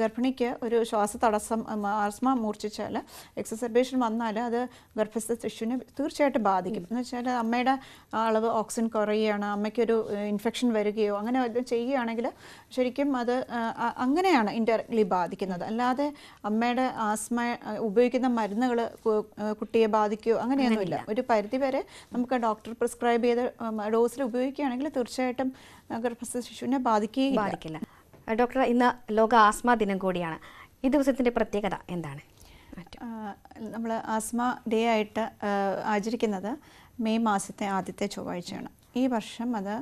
ഗർഭിണിക്ക് ഒരു ശ്വാസ തടസ്സം ആസ്മ മൂർച്ഛിച്ചാൽ എക്സസർബേഷൻ വന്നാൽ അത് ഗർഭസ്ഥ ശിശുവിനെ തീർച്ചയായിട്ടും ബാധിക്കും എന്ന് വെച്ചാൽ അമ്മയുടെ അളവ് ഓക്സിജൻ കുറയുകയാണ് അമ്മയ്ക്കൊരു ഇൻഫെക്ഷൻ വരികയോ അങ്ങനെ ചെയ്യുകയാണെങ്കിൽ ശരിക്കും അത് അങ്ങനെയാണ് ഇൻഡയറക്ട്ലി ബാധിക്കുന്നത് അല്ലാതെ അമ്മയുടെ ആസ്മ ഉപയോഗിക്കുന്ന മരുന്നുകൾ കുട്ടിയെ ബാധിക്കുകയോ അങ്ങനെയൊന്നുമില്ല ഒരു പരിധി വരെ നമുക്ക് ഡോക്ടർ പ്രിസ്ക്രൈബ് ചെയ്ത ഡോസിൽ ഉപയോഗിക്കുകയാണെങ്കിൽ തീർച്ചയായിട്ടും ഗർഭസ്ഥ ശിശുവിനെ ബാധിക്കുകയും ബാധിക്കില്ല ഡോക്ടർ ഇന്ന് ലോക ആസ്മ ദിനം കൂടിയാണ് ഈ ദിവസത്തിൻ്റെ പ്രത്യേകത എന്താണ് നമ്മൾ ആസ്മ ഡേ ആയിട്ട് ആചരിക്കുന്നത് മെയ് മാസത്തെ ആദ്യത്തെ ചൊവ്വാഴ്ചയാണ് ഈ വർഷം അത്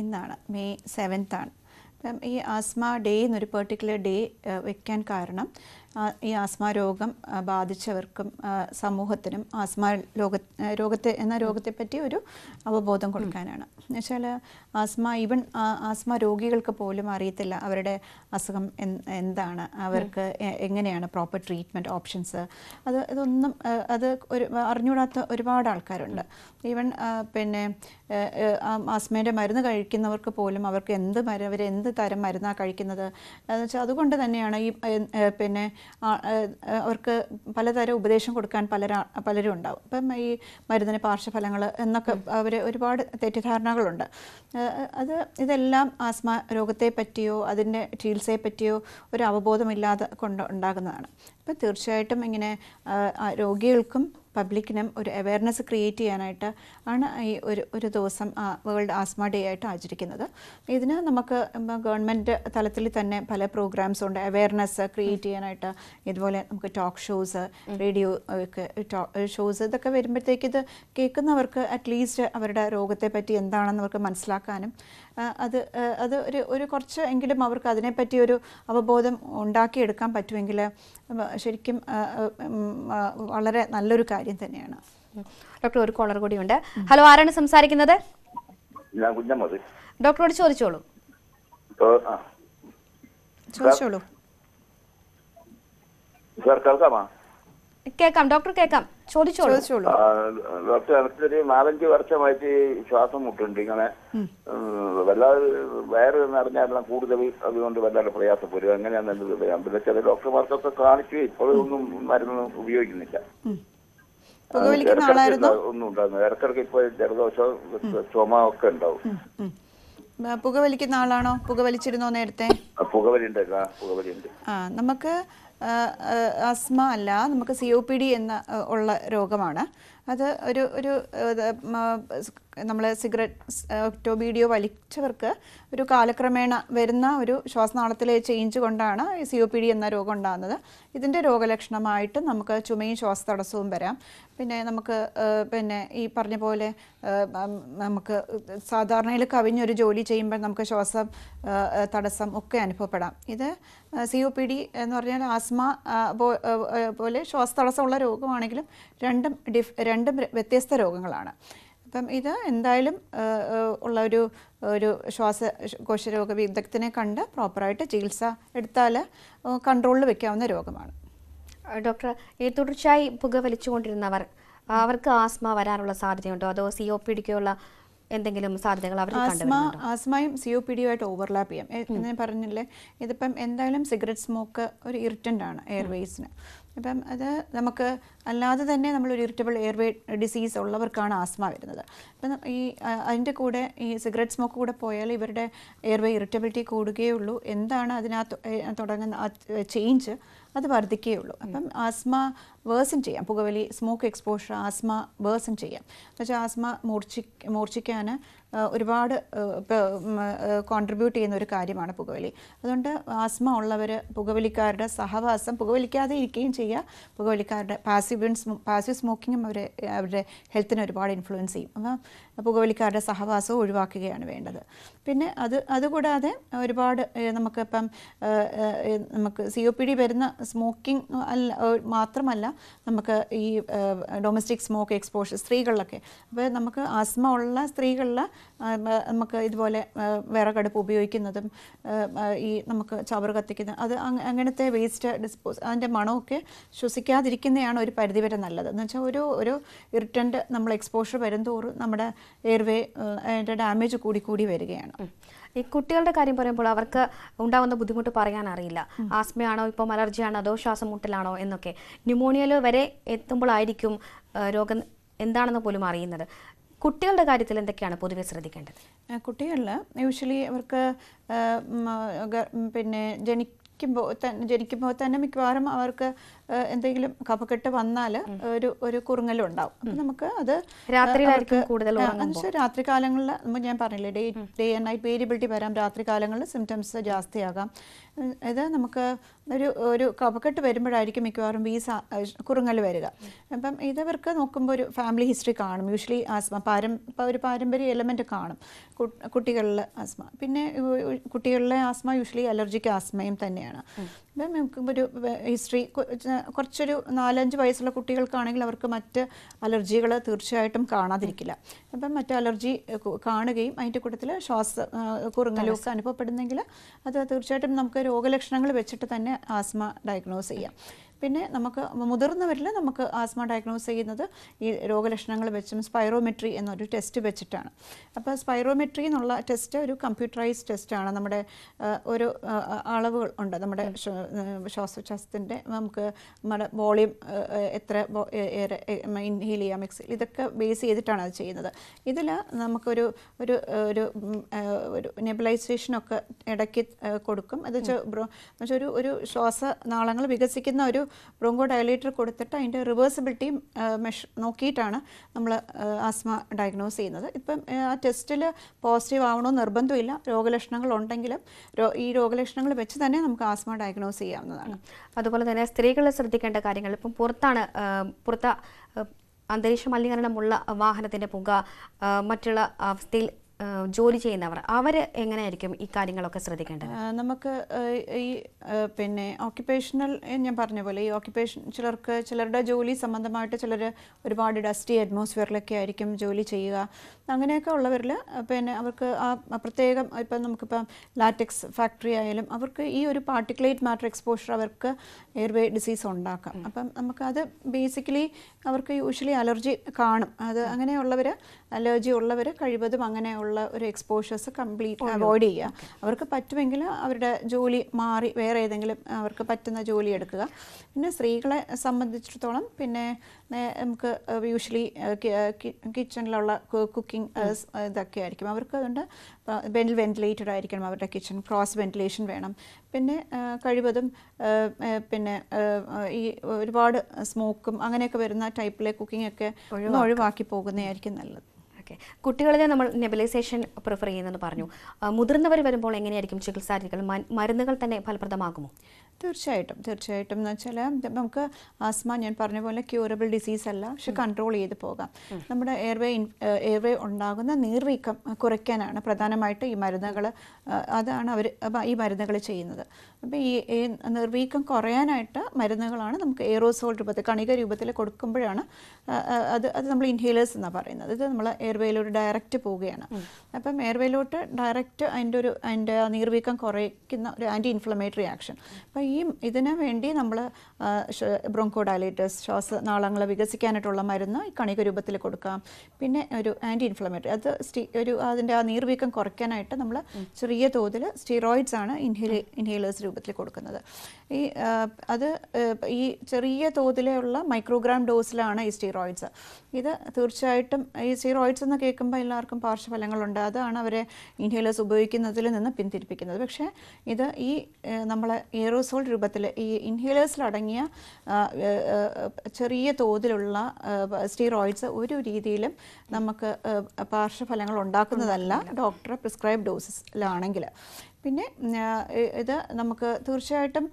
ഇന്നാണ് മെയ് സെവൻത്താണ് അപ്പം ഈ ആസ്മ ഡേ എന്നൊരു പെർട്ടിക്കുലർ ഡേ വെക്കാൻ കാരണം ഈ ആസ്മ രോഗം ബാധിച്ചവർക്കും സമൂഹത്തിനും ആസ്മ രോഗ രോഗത്തെ എന്ന രോഗത്തെപ്പറ്റി ഒരു അവബോധം കൊടുക്കാനാണ് എന്നുവെച്ചാൽ ആസ്മ ഈവൻ ആസ്മ രോഗികൾക്ക് പോലും അറിയത്തില്ല അവരുടെ അസുഖം എന്താണ് അവർക്ക് എങ്ങനെയാണ് പ്രോപ്പർ ട്രീറ്റ്മെൻറ്റ് ഓപ്ഷൻസ് അത് ഇതൊന്നും അത് ഒരു അറിഞ്ഞുകൂടാത്ത ഒരുപാട് ആൾക്കാരുണ്ട് ഈവൻ പിന്നെ ആസ്മയുടെ മരുന്ന് കഴിക്കുന്നവർക്ക് പോലും അവർക്ക് എന്ത് മരുന്ന് അവർ എന്ത് തരം മരുന്നാണ് കഴിക്കുന്നത് എന്ന് വെച്ചാൽ അതുകൊണ്ട് തന്നെയാണ് ഈ പിന്നെ അവർക്ക് പലതരം ഉപദേശം കൊടുക്കാൻ പല പലരും ഉണ്ടാവും അപ്പം ഈ മരുന്നിന് പാർശ്വഫലങ്ങൾ എന്നൊക്കെ അവർ ഒരുപാട് തെറ്റിദ്ധാരണകളുണ്ട് അത് ഇതെല്ലാം ആസ്മ രോഗത്തെ പറ്റിയോ അതിൻ്റെ ചികിത്സയെ പറ്റിയോ ഒരു അവബോധമില്ലാതെ കൊണ്ട് ഉണ്ടാകുന്നതാണ് അപ്പം തീർച്ചയായിട്ടും ഇങ്ങനെ രോഗികൾക്കും പബ്ലിക്കിനും ഒരു അവയർനെസ് ക്രിയേറ്റ് ചെയ്യാനായിട്ട് ആണ് ഈ ഒരു ഒരു ദിവസം വേൾഡ് ആസ്മ ഡേ ആയിട്ട് ആചരിക്കുന്നത് ഇതിന് നമുക്ക് ഗവൺമെൻറ് തലത്തിൽ തന്നെ പല പ്രോഗ്രാംസ് ഉണ്ട് അവയർനെസ് ക്രിയേറ്റ് ചെയ്യാനായിട്ട് ഇതുപോലെ നമുക്ക് ടോക്ക് ഷോസ് റേഡിയോ ഒക്കെ ഷോസ് ഇതൊക്കെ വരുമ്പോഴത്തേക്ക് ഇത് കേൾക്കുന്നവർക്ക് അറ്റ്ലീസ്റ്റ് അവരുടെ രോഗത്തെ പറ്റി എന്താണെന്ന് അവർക്ക് മനസ്സിലാക്കാനും അത് അത് ഒരു ഒരു കുറച്ച് എങ്കിലും അവർക്ക് അതിനെപ്പറ്റി ഒരു അവബോധം ഉണ്ടാക്കിയെടുക്കാൻ പറ്റുമെങ്കിൽ ശരിക്കും വളരെ നല്ലൊരു കാര്യം തന്നെയാണ് ഡോക്ടർ ഒരു കോളർ കൂടിയുണ്ട് ഹലോ ആരാണ് സംസാരിക്കുന്നത് ഞാൻ ഡോക്ടറോട് ചോദിച്ചോളൂ ചോദിച്ചോളൂ കേൾക്കാം ഡോക്ടർ കേൾക്കാം ഡോക്ടർ നാലഞ്ച് വർഷമായിട്ട് ശ്വാസം മുട്ടുണ്ട് ഇങ്ങനെ വല്ലാതെ വയറ് നിറഞ്ഞാലും കൂടുതൽ അതുകൊണ്ട് വല്ലാതെ പ്രയാസപ്പെടുക അങ്ങനെയാണ് എന്റെ ഹൃദയം പിന്നെ ചില ഡോക്ടർമാർക്കൊക്കെ കാണിച്ചു ഇപ്പോഴൊന്നും മരുന്നൊന്നും ഉപയോഗിക്കുന്നില്ല ഒന്നും ഉണ്ടാകുന്നു ഇടക്കിടക്ക് ഇപ്പൊ ജലദോഷം ചുമ ഒക്കെ ഉണ്ടാവും പുകവലിക്കുന്ന ആളാണോ പുകവലിച്ചിരുന്നോ നേരത്തെ പുകവലി ഉണ്ട് പുകവലി ഉണ്ട് ആ നമുക്ക് ആസ്മ അല്ല നമുക്ക് സി ഒ പി ഡി എന്ന ഉള്ള രോഗമാണ് അത് ഒരു ഒരു നമ്മൾ സിഗരറ്റ് ബീഡിയോ വലിച്ചവർക്ക് ഒരു കാലക്രമേണ വരുന്ന ഒരു ശ്വാസനാളത്തിലെ ചേഞ്ച് കൊണ്ടാണ് സി ഒ പി ഡി എന്ന രോഗം ഉണ്ടാകുന്നത് ഇതിൻ്റെ രോഗലക്ഷണമായിട്ട് നമുക്ക് ചുമയും ശ്വാസതടസ്സവും വരാം പിന്നെ നമുക്ക് പിന്നെ ഈ പറഞ്ഞ പോലെ നമുക്ക് സാധാരണയിൽ കവിഞ്ഞൊരു ജോലി ചെയ്യുമ്പോൾ നമുക്ക് ശ്വാസം തടസ്സം ഒക്കെ അനുഭവപ്പെടാം ഇത് സി ഒ പി ഡി എന്ന് പറഞ്ഞാൽ ആസ്മ പോലെ ശ്വാസതടസ്സമുള്ള രോഗമാണെങ്കിലും രണ്ടും ഡിഫ് രണ്ടും വ്യത്യസ്ത രോഗങ്ങളാണ് അപ്പം ഇത് എന്തായാലും ഉള്ള ഒരു ഒരു ശ്വാസകോശ രോഗ വിദഗ്ധനെ കണ്ട് പ്രോപ്പറായിട്ട് ചികിത്സ എടുത്താൽ കൺട്രോളിൽ വെക്കാവുന്ന രോഗമാണ് ഡോക്ടർ ഈ തുടർച്ചയായി വലിച്ചുകൊണ്ടിരുന്നവർ അവർക്ക് ആസ്മ വരാനുള്ള സാധ്യതയുണ്ടോ അതോ സി ഒ പി ഡിക്കുള്ള എന്തെങ്കിലും സാധ്യതകൾ അവർ ആസ്മ ആസ്മയും സി ഒ പി ആയിട്ട് ഓവർലാപ്പ് ചെയ്യാം ഞാൻ പറഞ്ഞില്ലേ ഇതിപ്പം എന്തായാലും സിഗരറ്റ് സ്മോക്ക് ഒരു ഇറിറ്റൻ്റ് ആണ് എയർവേസിന് ഇപ്പം അത് നമുക്ക് അല്ലാതെ തന്നെ നമ്മൾ ഒരു ഇറിറ്റബിൾ എയർവേ ഡിസീസ് ഉള്ളവർക്കാണ് ആസ്മ വരുന്നത് ഇപ്പം ഈ അതിൻ്റെ കൂടെ ഈ സിഗരറ്റ് സ്മോക്ക് കൂടെ പോയാൽ ഇവരുടെ എയർവേ ഇറിറ്റബിലിറ്റി കൂടുകയുള്ളൂ എന്താണ് അതിനകത്ത് തുടങ്ങുന്ന ചേഞ്ച് അത് വർദ്ധിക്കുകയുള്ളൂ അപ്പം ആസ്മ വേഴ്സൺ ചെയ്യാം പുകവലി സ്മോക്ക് എക്സ്പോഷർ ആസ്മ വേഴ്സൺ ചെയ്യാം പക്ഷേ ആസ്മ മൂർച്ചി മൂർച്ഛിക്കാൻ ഒരുപാട് കോൺട്രിബ്യൂട്ട് ചെയ്യുന്ന ഒരു കാര്യമാണ് പുകവലി അതുകൊണ്ട് ആസ്മ ഉള്ളവർ പുകവലിക്കാരുടെ സഹവാസം പുകവലിക്കാതെ ഇരിക്കുകയും ചെയ്യുക പുകവലിക്കാരുടെ പാസീവ് പാസീവ് സ്മോക്കിങ്ങും അവരെ അവരുടെ ഹെൽത്തിനെ ഒരുപാട് ഇൻഫ്ലുവൻസ് ചെയ്യും അപ്പം പുകവലിക്കാരുടെ സഹവാസം ഒഴിവാക്കുകയാണ് വേണ്ടത് പിന്നെ അത് അതുകൂടാതെ ഒരുപാട് നമുക്കിപ്പം നമുക്ക് സി ഒ പി ഡി വരുന്ന സ്മോക്കിംഗ് അല്ല മാത്രമല്ല നമുക്ക് ഈ ഡൊമസ്റ്റിക് സ്മോക്ക് എക്സ്പോഷർ സ്ത്രീകളിലൊക്കെ അപ്പോൾ നമുക്ക് ആസ്മ ഉള്ള സ്ത്രീകളിൽ നമുക്ക് ഇതുപോലെ വിറകടുപ്പ് ഉപയോഗിക്കുന്നതും ഈ നമുക്ക് ചവർ കത്തിക്കുന്ന അത് അങ്ങനത്തെ വേസ്റ്റ് ഡിസ്പോസ് അതിൻ്റെ മണമൊക്കെ ശ്വസിക്കാതിരിക്കുന്നതാണ് ഒരു പരിധിവരെ നല്ലത് എന്ന് വെച്ചാൽ ഒരു ഒരു ഇറിട്ടൻ്റ് നമ്മൾ എക്സ്പോഷർ തോറും നമ്മുടെ എയർവേ അതിൻ്റെ ഡാമേജ് കൂടി കൂടി വരികയാണ് ഈ കുട്ടികളുടെ കാര്യം പറയുമ്പോൾ അവർക്ക് ഉണ്ടാകുന്ന ബുദ്ധിമുട്ട് പറയാൻ അറിയില്ല ആസ്മയാണോ ഇപ്പോൾ അലർജിയാണോ അതോ ശ്വാസമുട്ടലാണോ എന്നൊക്കെ ന്യൂമോണിയയിൽ വരെ എത്തുമ്പോഴായിരിക്കും രോഗം എന്താണെന്ന് പോലും അറിയുന്നത് കുട്ടികളുടെ കാര്യത്തിൽ എന്തൊക്കെയാണ് പൊതുവെ ശ്രദ്ധിക്കേണ്ടത് കുട്ടികളിൽ യൂഷ്വലി അവർക്ക് പിന്നെ ജനിക്കുമ്പോൾ ജനിക്കുമ്പോൾ തന്നെ മിക്കവാറും അവർക്ക് എന്തെങ്കിലും കഫക്കെട്ട് വന്നാൽ ഒരു ഒരു കുറുങ്ങലും ഉണ്ടാവും അപ്പം നമുക്ക് അത് രാത്രി കാലങ്ങളിൽ ഞാൻ പറഞ്ഞില്ലേ day day and night variability വരാം രാത്രി കാലങ്ങളിൽ സിംറ്റംസ് ജാസ്തിയാകാം ഇത് നമുക്ക് ഒരു ഒരു കഫക്കെട്ട് വരുമ്പോഴായിരിക്കും മിക്കവാറും വീസ കുറുങ്ങൽ വരിക അപ്പം ഇതവർക്ക് നോക്കുമ്പോൾ ഒരു ഫാമിലി ഹിസ്റ്ററി കാണും യൂഷ്വലി ആസ്മ പാരം ഒരു പാരമ്പര്യ എലമെൻറ്റ് കാണും കുട്ടികളിലെ ആസ്മ പിന്നെ കുട്ടികളിലെ ആസ്മ യൂഷ്വലി അലർജിക്ക് ആസ്മയും തന്നെയാണ് നമുക്ക് ഒരു ഹിസ്റ്ററി കുറച്ചൊരു നാലഞ്ച് വയസ്സുള്ള കുട്ടികൾക്കാണെങ്കിൽ അവർക്ക് മറ്റ് അലർജികൾ തീർച്ചയായിട്ടും കാണാതിരിക്കില്ല അപ്പം മറ്റു അലർജി കാണുകയും അതിൻ്റെ കൂട്ടത്തിൽ ശ്വാസ കുറുങ്ങലൊക്കെ അനുഭവപ്പെടുന്നെങ്കിൽ അത് തീർച്ചയായിട്ടും നമുക്ക് രോഗലക്ഷണങ്ങൾ വെച്ചിട്ട് തന്നെ ആസ്മ ഡയഗ്നോസ് ചെയ്യാം പിന്നെ നമുക്ക് മുതിർന്നവരിൽ നമുക്ക് ആസ്മ ഡയഗ്നോസ് ചെയ്യുന്നത് ഈ രോഗലക്ഷണങ്ങൾ വെച്ചും സ്പൈറോമെട്രി എന്നൊരു ടെസ്റ്റ് വെച്ചിട്ടാണ് അപ്പോൾ സ്പൈറോമെട്രി എന്നുള്ള ടെസ്റ്റ് ഒരു കമ്പ്യൂട്ടറൈസ്ഡ് ടെസ്റ്റാണ് നമ്മുടെ ഒരു അളവുകൾ ഉണ്ട് നമ്മുടെ ശ്വാസോച്ഛ്വാസത്തിൻ്റെ നമുക്ക് നമ്മുടെ വോളിയം എത്ര ഇൻഹീൽ ചെയ്യാം മിക്സ് ഇതൊക്കെ ബേസ് ചെയ്തിട്ടാണ് അത് ചെയ്യുന്നത് ഇതിൽ നമുക്കൊരു ഒരു ഒരു ഒരു നെബിലൈസേഷനൊക്കെ ഇടയ്ക്ക് കൊടുക്കും അത് ഒരു ഒരു ശ്വാസനാളങ്ങൾ വികസിക്കുന്ന ഒരു ബ്രോങ്കോ ഡയലേറ്റർ കൊടുത്തിട്ട് അതിൻ്റെ റിവേഴ്സിബിലിറ്റി മെഷ് നോക്കിയിട്ടാണ് നമ്മൾ ആസ്മ ഡയഗ്നോസ് ചെയ്യുന്നത് ഇപ്പം ആ ടെസ്റ്റിൽ പോസിറ്റീവ് ആവണോ നിർബന്ധമില്ല രോഗലക്ഷണങ്ങൾ ഉണ്ടെങ്കിലും ഈ രോഗലക്ഷണങ്ങൾ വെച്ച് തന്നെ നമുക്ക് ആസ്മ ഡയഗ്നോസ് ചെയ്യാവുന്നതാണ് അതുപോലെ തന്നെ സ്ത്രീകൾ ശ്രദ്ധിക്കേണ്ട കാര്യങ്ങൾ ഇപ്പം പുറത്താണ് പുറത്ത അന്തരീക്ഷ മലിനീകരണമുള്ള വാഹനത്തിൻ്റെ പുക മറ്റുള്ള അവസ്ഥയിൽ ജോലി ചെയ്യുന്നവർ അവർ എങ്ങനെയായിരിക്കും ഈ കാര്യങ്ങളൊക്കെ ശ്രദ്ധിക്കേണ്ടത് നമുക്ക് ഈ പിന്നെ ഓക്യുപ്പേഷണൽ ഞാൻ പറഞ്ഞ പോലെ ഈ ഓക്യുപ്പേഷൻ ചിലർക്ക് ചിലരുടെ ജോലി സംബന്ധമായിട്ട് ചിലർ ഒരുപാട് ഡസ്റ്റി അറ്റ്മോസ്ഫിയറിലൊക്കെ ആയിരിക്കും ജോലി ചെയ്യുക അങ്ങനെയൊക്കെ ഉള്ളവരിൽ പിന്നെ അവർക്ക് ആ പ്രത്യേകം ഇപ്പം നമുക്കിപ്പം ലാറ്റക്സ് ഫാക്ടറി ആയാലും അവർക്ക് ഈ ഒരു പാർട്ടിക്കുലേറ്റ് മാറ്റർ എക്സ്പോഷർ അവർക്ക് എയർവേ ഡിസീസ് ഉണ്ടാക്കാം അപ്പം നമുക്കത് ബേസിക്കലി അവർക്ക് യൂഷ്വലി അലർജി കാണും അത് അങ്ങനെയുള്ളവർ അലർജി ഉള്ളവർ കഴിവതും അങ്ങനെയുള്ള രീതിയിലുള്ള ഒരു എക്സ്പോഷേഴ്സ് കംപ്ലീറ്റ് അവോയ്ഡ് ചെയ്യുക അവർക്ക് പറ്റുമെങ്കിൽ അവരുടെ ജോലി മാറി വേറെ ഏതെങ്കിലും അവർക്ക് പറ്റുന്ന ജോലി എടുക്കുക പിന്നെ സ്ത്രീകളെ സംബന്ധിച്ചിടത്തോളം പിന്നെ നമുക്ക് യൂഷ്വലി കിച്ചണിലുള്ള കുക്കിംഗ് ഇതൊക്കെ ആയിരിക്കും അവർക്ക് അതുകൊണ്ട് വെൽ വെന്റിലേറ്റഡ് ആയിരിക്കണം അവരുടെ കിച്ചൺ ക്രോസ് വെന്റിലേഷൻ വേണം പിന്നെ കഴിവതും പിന്നെ ഈ ഒരുപാട് സ്മോക്കും അങ്ങനെയൊക്കെ വരുന്ന ടൈപ്പിലെ കുക്കിംഗ് ഒക്കെ ഒഴിവാക്കി പോകുന്നതായിരിക്കും നല്ലത് ഓക്കെ കുട്ടികളിലെ നമ്മൾ നെബിലൈസേഷൻ പ്രിഫർ ചെയ്യുന്നെന്ന് പറഞ്ഞു മുതിർന്നവർ വരുമ്പോൾ എങ്ങനെയായിരിക്കും ചികിത്സാ രീതികൾ മരുന്നുകൾ തന്നെ ഫലപ്രദമാകുമോ തീർച്ചയായിട്ടും തീർച്ചയായിട്ടും എന്ന് വെച്ചാൽ നമുക്ക് ആസ്മ ഞാൻ പറഞ്ഞ പോലെ ക്യൂറബിൾ ഡിസീസ് അല്ല പക്ഷെ കൺട്രോൾ ചെയ്ത് പോകാം നമ്മുടെ എയർവേ എയർവേ ഉണ്ടാകുന്ന നീർവീക്കം കുറയ്ക്കാനാണ് പ്രധാനമായിട്ട് ഈ മരുന്നുകൾ അതാണ് അവർ ഈ മരുന്നുകൾ ചെയ്യുന്നത് അപ്പോൾ ഈ നിർവീക്കം കുറയാനായിട്ട് മരുന്നുകളാണ് നമുക്ക് എയറോസോൾ രൂപത്തിൽ കണിക രൂപത്തിൽ കൊടുക്കുമ്പോഴാണ് അത് അത് നമ്മൾ ഇൻഹേലേഴ്സ് എന്നാണ് പറയുന്നത് ഇത് നമ്മൾ എയർവേയിലോട്ട് ഡയറക്റ്റ് പോവുകയാണ് അപ്പം എയർവേയിലോട്ട് ഡയറക്റ്റ് അതിൻ്റെ ഒരു അതിൻ്റെ നീർവീക്കം കുറയ്ക്കുന്ന ഒരു ആൻറ്റി ഇൻഫ്ലമേറ്ററി ആക്ഷൻ അപ്പോൾ ഈ ഇതിന് വേണ്ടി നമ്മൾ ബ്രോങ്കോഡയലൈറ്റസ് ശ്വാസനാളങ്ങൾ വികസിക്കാനായിട്ടുള്ള മരുന്ന് ഈ കണിക രൂപത്തിൽ കൊടുക്കാം പിന്നെ ഒരു ആൻറ്റി ഇൻഫ്ലമേറ്ററി അത് സ്റ്റീ ഒരു അതിൻ്റെ ആ നീർവീക്കം കുറയ്ക്കാനായിട്ട് നമ്മൾ ചെറിയ തോതിൽ സ്റ്റീറോയിഡ്സ് ആണ് ഇൻഹേലേ ഇൻഹേലേഴ്സ് രൂപത്തിൽ കൊടുക്കുന്നത് ഈ അത് ഈ ചെറിയ തോതിലുള്ള മൈക്രോഗ്രാം ഡോസിലാണ് ഈ സ്റ്റീറോയിഡ്സ് ഇത് തീർച്ചയായിട്ടും ഈ സ്റ്റീറോയിഡ്സ് എന്ന് കേൾക്കുമ്പോൾ എല്ലാവർക്കും പാർശ്വഫലങ്ങളുണ്ട് അതാണ് അവരെ ഇൻഹേലേഴ്സ് ഉപയോഗിക്കുന്നതിൽ നിന്ന് പിന്തിരിപ്പിക്കുന്നത് പക്ഷേ ഇത് ഈ നമ്മളെ എയറോസോൾ രൂപത്തിൽ ഈ ഇൻഹേലേഴ്സിലടങ്ങിയ ചെറിയ തോതിലുള്ള സ്റ്റീറോയിഡ്സ് ഒരു രീതിയിലും നമുക്ക് പാർശ്വഫലങ്ങൾ ഉണ്ടാക്കുന്നതല്ല ഡോക്ടർ പ്രിസ്ക്രൈബ് ഡോസിലാണെങ്കിൽ പിന്നെ ഇത് നമുക്ക് തീർച്ചയായിട്ടും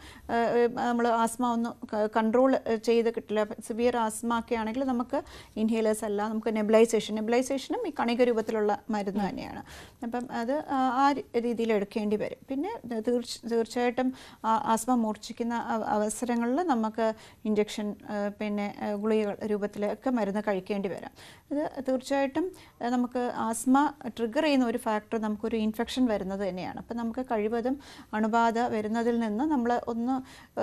നമ്മൾ ആസ്മ ഒന്ന് കൺട്രോൾ ചെയ്ത് കിട്ടില്ല സിവിയർ ആസ്മ ഒക്കെ ആണെങ്കിൽ നമുക്ക് ഇൻഹേലേഴ്സ് അല്ല നമുക്ക് നെബിലൈസേഷൻ നെബിലൈസേഷനും ഈ കണിക രൂപത്തിലുള്ള മരുന്ന് തന്നെയാണ് അപ്പം അത് ആ രീതിയിൽ എടുക്കേണ്ടി വരും പിന്നെ തീർച്ച തീർച്ചയായിട്ടും ആസ്മ മൂർച്ഛിക്കുന്ന അവസരങ്ങളിൽ നമുക്ക് ഇഞ്ചക്ഷൻ പിന്നെ ഗുളിക രൂപത്തിലൊക്കെ മരുന്ന് കഴിക്കേണ്ടി വരാം ഇത് തീർച്ചയായിട്ടും നമുക്ക് ആസ്മ ട്രിഗർ ചെയ്യുന്ന ഒരു ഫാക്ടർ നമുക്കൊരു ഇൻഫെക്ഷൻ വരുന്നത് തന്നെയാണ് അപ്പം നമുക്ക് നമുക്ക് കഴിവതും അണുബാധ വരുന്നതിൽ നിന്ന് നമ്മൾ ഒന്ന്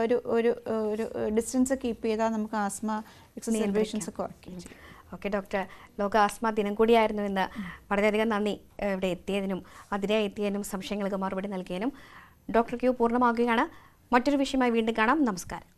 ഒരു ഒരു ഒരു ഡിസ്റ്റൻസ് കീപ്പ് ചെയ്താൽ നമുക്ക് ആസ്മ എക്സർവേഷൻസ് കുറയ്ക്കും ഓക്കെ ഡോക്ടർ ലോക ആസ്മ ദിനം കൂടിയായിരുന്നു എന്ന് വളരെയധികം നന്ദി ഇവിടെ എത്തിയതിനും അതിരെ എത്തിയതിനും സംശയങ്ങൾക്ക് മറുപടി നൽകിയതിനും ഡോക്ടർ ക്യൂ പൂർണ്ണമാകുകയാണ് മറ്റൊരു വിഷയമായി വീണ്ടും കാണാം നമസ്കാരം